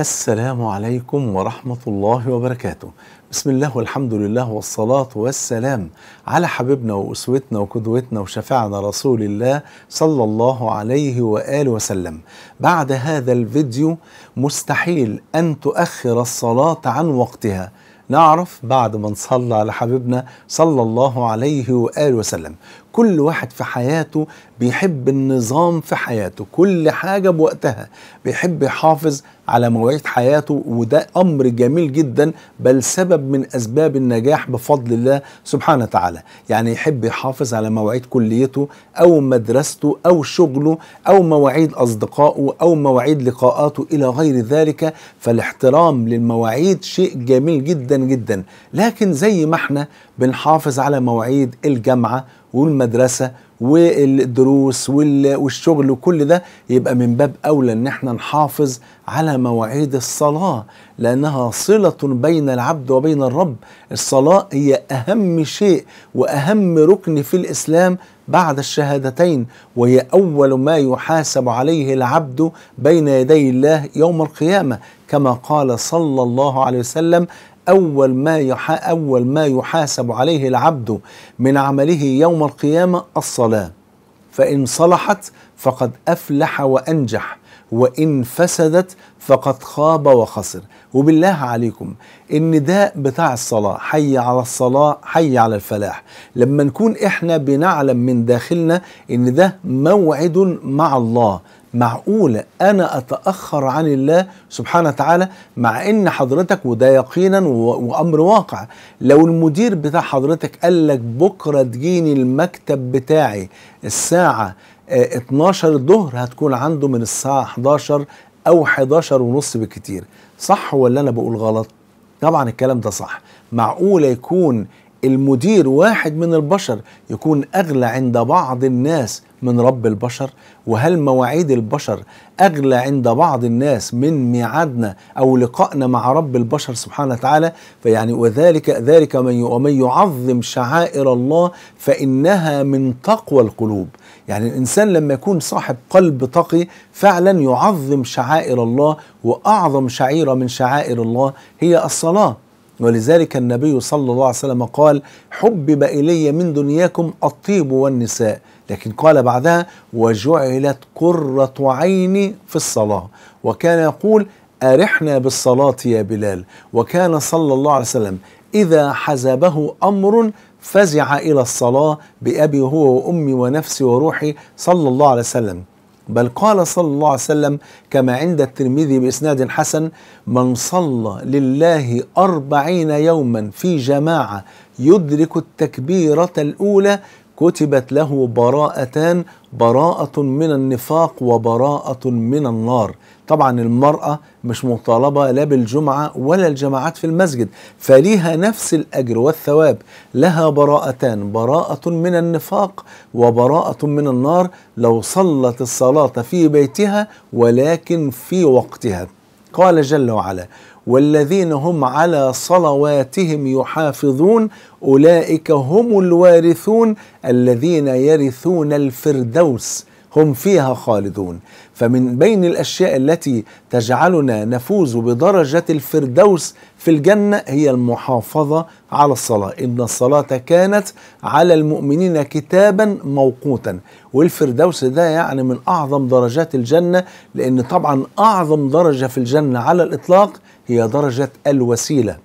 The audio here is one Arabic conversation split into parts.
السلام عليكم ورحمة الله وبركاته بسم الله والحمد لله والصلاة والسلام على حبيبنا وأسوتنا وقدوتنا وشفعنا رسول الله صلى الله عليه وآله وسلم بعد هذا الفيديو مستحيل أن تؤخر الصلاة عن وقتها نعرف بعد ما نصلى على حبيبنا صلى الله عليه وآله وسلم كل واحد في حياته بيحب النظام في حياته كل حاجة بوقتها بيحب يحافظ على مواعيد حياته وده أمر جميل جدا بل سبب من أسباب النجاح بفضل الله سبحانه وتعالى يعني يحب يحافظ على مواعيد كليته أو مدرسته أو شغله أو مواعيد أصدقائه أو مواعيد لقاءاته إلى غير ذلك فالاحترام للمواعيد شيء جميل جدا جدا لكن زي ما احنا بنحافظ على مواعيد الجامعة والمدرسة والدروس والشغل وكل ده يبقى من باب أولى إن احنا نحافظ على مواعيد الصلاة لأنها صلة بين العبد وبين الرب الصلاة هي أهم شيء وأهم ركن في الإسلام بعد الشهادتين وهي أول ما يحاسب عليه العبد بين يدي الله يوم القيامة كما قال صلى الله عليه وسلم أول ما يحا أول ما يحاسب عليه العبد من عمله يوم القيامة الصلاة فإن صلحت فقد أفلح وأنجح وإن فسدت فقد خاب وخسر وبالله عليكم النداء بتاع الصلاة حي على الصلاة حي على الفلاح لما نكون إحنا بنعلم من داخلنا إن ده موعد مع الله معقولة أنا أتأخر عن الله سبحانه وتعالى مع إن حضرتك وده يقينا وأمر واقع لو المدير بتاع حضرتك قال لك بكرة تجيني المكتب بتاعي الساعة 12 آه، الظهر هتكون عنده من الساعة 11 أو 11 ونص بكتير صح ولا أنا بقول غلط؟ طبعا الكلام ده صح معقولة يكون المدير واحد من البشر يكون اغلى عند بعض الناس من رب البشر وهل مواعيد البشر اغلى عند بعض الناس من ميعادنا او لقائنا مع رب البشر سبحانه وتعالى فيعني وذلك ذلك من ومن يعظم شعائر الله فانها من تقوى القلوب يعني الانسان لما يكون صاحب قلب تقي فعلا يعظم شعائر الله واعظم شعيره من شعائر الله هي الصلاه ولذلك النبي صلى الله عليه وسلم قال حبب إلي من دنياكم الطيب والنساء لكن قال بعدها وجعلت قرة عيني في الصلاة وكان يقول أرحنا بالصلاة يا بلال وكان صلى الله عليه وسلم إذا حزبه أمر فزع إلى الصلاة بأبي هو وأمي ونفسي وروحي صلى الله عليه وسلم بل قال صلى الله عليه وسلم كما عند الترمذي بإسناد حسن من صلى لله أربعين يوما في جماعة يدرك التكبيرة الأولى كتبت له براءتان براءة من النفاق وبراءة من النار طبعا المرأة مش مطالبة لا بالجمعة ولا الجماعات في المسجد فليها نفس الأجر والثواب لها براءتان براءة من النفاق وبراءة من النار لو صلت الصلاة في بيتها ولكن في وقتها قال جل وعلا والذين هم على صلواتهم يحافظون اولئك هم الوارثون الذين يرثون الفردوس هم فيها خالدون فمن بين الاشياء التي تجعلنا نفوز بدرجه الفردوس في الجنه هي المحافظه على الصلاه ان الصلاه كانت على المؤمنين كتابا موقوتا والفردوس ده يعني من اعظم درجات الجنه لان طبعا اعظم درجه في الجنه على الاطلاق هي درجة الوسيلة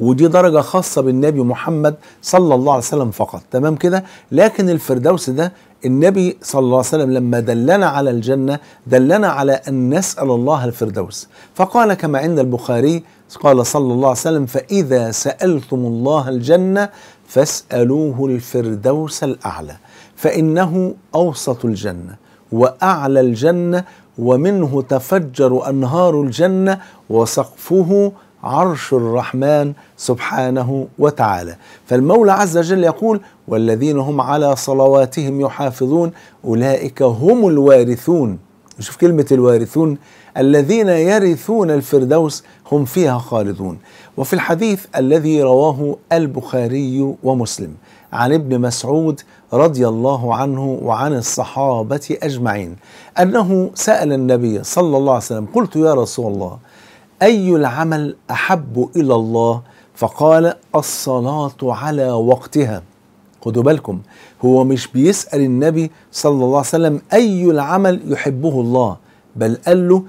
ودي درجة خاصة بالنبي محمد صلى الله عليه وسلم فقط تمام كده لكن الفردوس ده النبي صلى الله عليه وسلم لما دلنا على الجنة دلنا على أن نسأل الله الفردوس فقال كما عند البخاري قال صلى الله عليه وسلم فإذا سألتم الله الجنة فاسألوه الفردوس الأعلى فإنه أوسط الجنة وأعلى الجنة ومنه تفجر انهار الجنه وسقفه عرش الرحمن سبحانه وتعالى فالمولى عز وجل يقول والذين هم على صلواتهم يحافظون اولئك هم الوارثون شوف كلمه الوارثون الذين يرثون الفردوس هم فيها خالدون وفي الحديث الذي رواه البخاري ومسلم عن ابن مسعود رضي الله عنه وعن الصحابة أجمعين أنه سأل النبي صلى الله عليه وسلم قلت يا رسول الله أي العمل أحب إلى الله فقال الصلاة على وقتها خدوا بالكم هو مش بيسأل النبي صلى الله عليه وسلم أي العمل يحبه الله بل قال له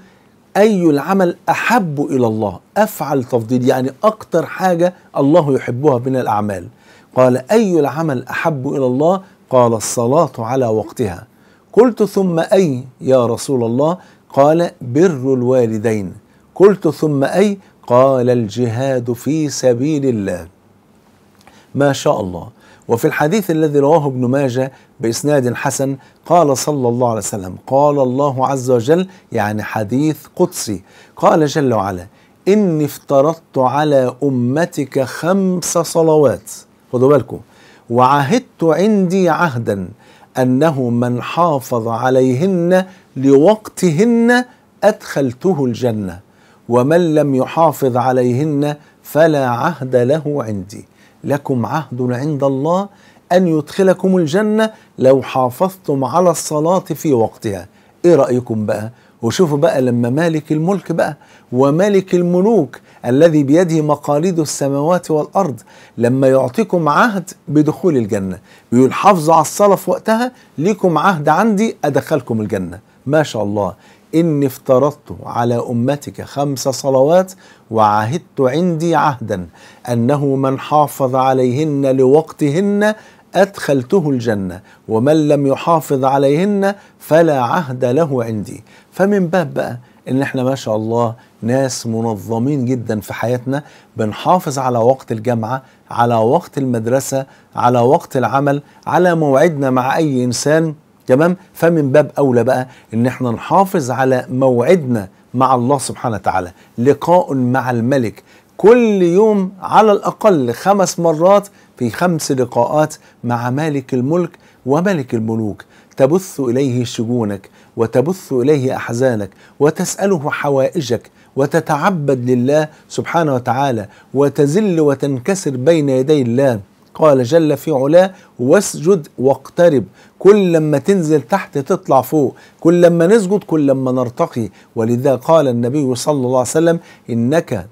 أي العمل أحب إلى الله أفعل تفضيل يعني أكتر حاجة الله يحبها من الأعمال قال أي العمل أحب إلى الله قال الصلاة على وقتها قلت ثم أي يا رسول الله قال بر الوالدين قلت ثم أي قال الجهاد في سبيل الله ما شاء الله وفي الحديث الذي رواه ابن ماجه بإسناد حسن قال صلى الله عليه وسلم قال الله عز وجل يعني حديث قدسي قال جل وعلا إني افترضت على أمتك خمس صلوات خدوا بالكم وعهدت عندي عهدا أنه من حافظ عليهن لوقتهن أدخلته الجنة ومن لم يحافظ عليهن فلا عهد له عندي لكم عهد عند الله أن يدخلكم الجنة لو حافظتم على الصلاة في وقتها إيه رأيكم بقى وشوفوا بقى لما مالك الملك بقى ومالك الملوك الذي بيده مقاليد السماوات والأرض لما يعطيكم عهد بدخول الجنة بيقول حافظوا على الصلاة في وقتها ليكم عهد عندي أدخلكم الجنة ما شاء الله إني افترضت على أمتك خمس صلوات وعهدت عندي عهدا أنه من حافظ عليهن لوقتهن أدخلته الجنة ومن لم يحافظ عليهن فلا عهد له عندي فمن باب بقى ان احنا ما شاء الله ناس منظمين جدا في حياتنا بنحافظ على وقت الجامعه على وقت المدرسه على وقت العمل على موعدنا مع اي انسان تمام فمن باب اولى بقى ان احنا نحافظ على موعدنا مع الله سبحانه وتعالى لقاء مع الملك كل يوم على الاقل خمس مرات في خمس لقاءات مع مالك الملك وملك الملوك تبث اليه شجونك وتبث اليه احزانك وتساله حوائجك وتتعبد لله سبحانه وتعالى وتزل وتنكسر بين يدي الله قال جل في علاه واسجد واقترب كل لما تنزل تحت تطلع فوق كل لما نسجد كل لما نرتقي ولذا قال النبي صلى الله عليه وسلم إنك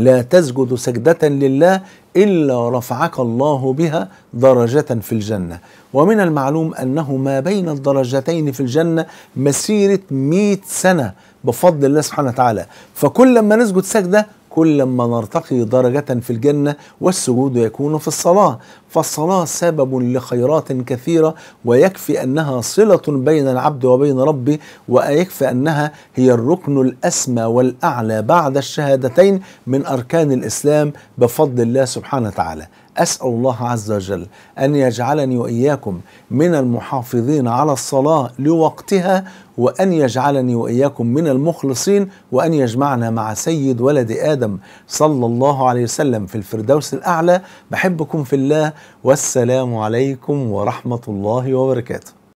لا تسجد سجدة لله إلا رفعك الله بها درجة في الجنة ومن المعلوم أنه ما بين الدرجتين في الجنة مسيرة مئة سنة بفضل الله سبحانه وتعالى فكل ما نسجد سجدة كل ما نرتقي درجة في الجنة والسجود يكون في الصلاة فالصلاة سبب لخيرات كثيرة ويكفي أنها صلة بين العبد وبين ربه ويكفي أنها هي الركن الأسمى والأعلى بعد الشهادتين من أركان الإسلام بفضل الله سبحانه وتعالى أسأل الله عز وجل أن يجعلني وإياكم من المحافظين على الصلاة لوقتها وأن يجعلني وإياكم من المخلصين وأن يجمعنا مع سيد ولد آدم صلى الله عليه وسلم في الفردوس الأعلى بحبكم في الله والسلام عليكم ورحمة الله وبركاته